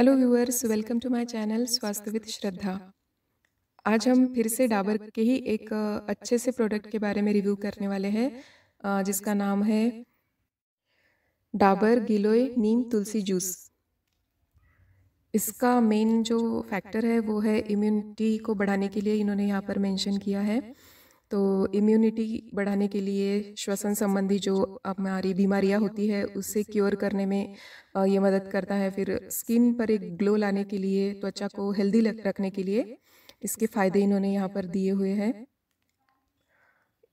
hello viewers welcome to my channel स्वास्थ्य with Shraddha आज हम फिर से डाबर के ही एक uh, अच्छे से प्रोडक्ट के बारे में रिव्यू करने वाले हैं uh, जिसका नाम है डाबर गिलोय नीम तुलसी जूस इसका मेन जो फैक्टर है वो है इम्यूनिटी को बढ़ाने के लिए इन्होंने यहाँ पर मेंशन किया है तो इम्यूनिटी बढ़ाने के लिए श्वसन संबंधी जो हमारी बीमारियां होती है उससे क्योर करने में ये मदद करता है फिर स्किन पर एक ग्लो लाने के लिए त्वचा को हेल्दी रखने के लिए इसके फायदे इन्होंने यहाँ पर दिए हुए हैं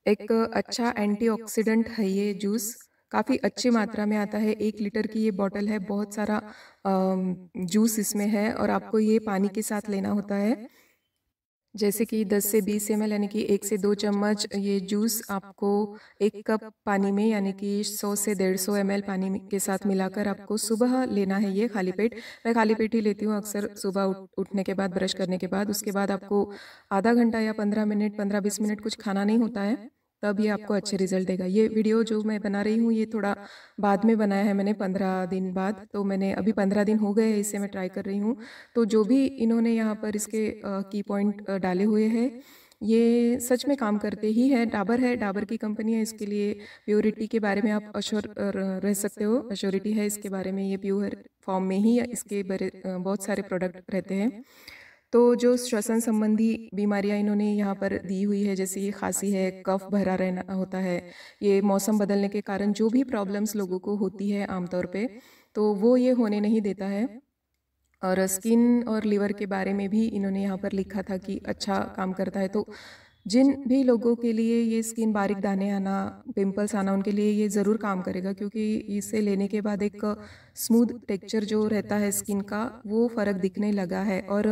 एक अच्छा एंटीऑक्सीडेंट है ये जूस काफ़ी अच्छी मात्रा में आता है एक लीटर की ये बॉटल है बहुत सारा जूस इसमें है और आपको ये पानी के साथ लेना होता है जैसे कि 10 से 20 एम यानी कि एक से दो चम्मच ये जूस आपको एक कप पानी में यानी कि 100 से 150 एम पानी के साथ मिलाकर आपको सुबह लेना है ये खाली पेट मैं खाली पेट ही लेती हूँ अक्सर सुबह उठ, उठने के बाद ब्रश करने के बाद उसके बाद आपको आधा घंटा या पंद्रह मिनट पंद्रह बीस मिनट कुछ खाना नहीं होता है तब ये आपको अच्छे रिजल्ट देगा ये वीडियो जो मैं बना रही हूँ ये थोड़ा बाद में बनाया है मैंने पंद्रह दिन बाद तो मैंने अभी पंद्रह दिन हो गए हैं इससे मैं ट्राई कर रही हूँ तो जो भी इन्होंने यहाँ पर इसके की पॉइंट डाले हुए हैं ये सच में काम करते ही है डाबर है डाबर की कंपनी है इसके लिए प्योरिटी के बारे में आप अश्योर रह सकते हो अश्योरिटी है इसके बारे में ये प्योर फॉर्म में ही इसके बहुत सारे प्रोडक्ट रहते हैं तो जो श्वसन संबंधी बीमारियां इन्होंने यहाँ पर दी हुई है जैसे ये खांसी है कफ भरा रहना होता है ये मौसम बदलने के कारण जो भी प्रॉब्लम्स लोगों को होती है आमतौर पे तो वो ये होने नहीं देता है और स्किन और लीवर के बारे में भी इन्होंने यहाँ पर लिखा था कि अच्छा काम करता है तो जिन भी लोगों के लिए ये स्किन बारीक दाने आना पिंपल्स आना उनके लिए ये ज़रूर काम करेगा क्योंकि इसे लेने के बाद एक स्मूथ टेक्चर जो रहता है स्किन का वो फ़र्क दिखने लगा है और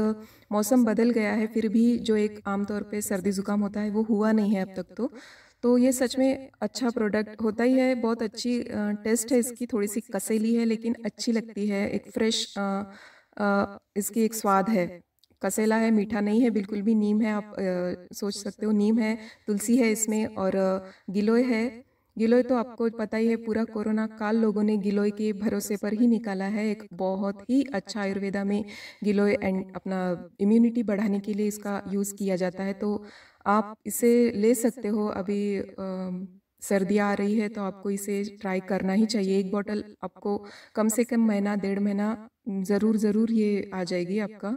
मौसम बदल गया है फिर भी जो एक आमतौर पे सर्दी ज़ुकाम होता है वो हुआ नहीं है अब तक तो तो ये सच में अच्छा प्रोडक्ट होता ही है बहुत अच्छी टेस्ट है इसकी थोड़ी सी कसेली है लेकिन अच्छी लगती है एक फ्रेश इसकी एक स्वाद है कसेला है मीठा नहीं है बिल्कुल भी नीम है आप आ, सोच सकते हो नीम है तुलसी है इसमें और गिलोय है गिलोय तो आपको पता ही है पूरा कोरोना काल लोगों ने गिलोय के भरोसे पर ही निकाला है एक बहुत ही अच्छा आयुर्वेदा में गिलोय एंड अपना इम्यूनिटी बढ़ाने के लिए इसका यूज़ किया जाता है तो आप इसे ले सकते हो अभी सर्दी आ रही है तो आपको इसे ट्राई करना ही चाहिए एक बॉटल आपको कम से कम महीना डेढ़ महीना ज़रूर ज़रूर ये आ जाएगी आपका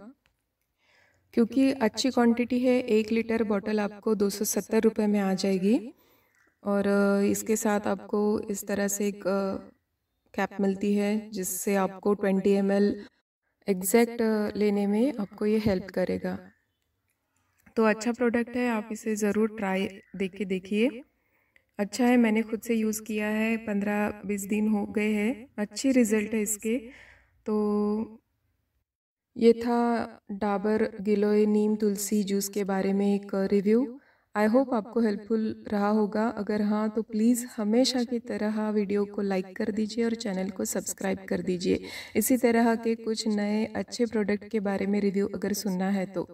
क्योंकि अच्छी क्वांटिटी है एक लीटर बॉटल आपको दो सौ सत्तर रुपये में आ जाएगी और इसके साथ आपको इस तरह से एक कैप मिलती है जिससे आपको ट्वेंटी एम एल एग्जैक्ट लेने में आपको ये हेल्प करेगा तो अच्छा प्रोडक्ट है आप इसे ज़रूर ट्राई देख के देखिए अच्छा है मैंने खुद से यूज़ किया है पंद्रह बीस दिन हो गए हैं अच्छी रिज़ल्ट है इसके तो ये था डाबर गिलोय नीम तुलसी जूस के बारे में एक रिव्यू आई होप आपको हेल्पफुल रहा होगा अगर हाँ तो प्लीज़ हमेशा की तरह वीडियो हाँ को लाइक कर दीजिए और चैनल को सब्सक्राइब कर दीजिए इसी तरह हाँ के कुछ नए अच्छे प्रोडक्ट के बारे में रिव्यू अगर सुनना है तो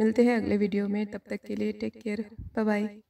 मिलते हैं अगले वीडियो में तब तक के लिए टेक केयर बाय बाय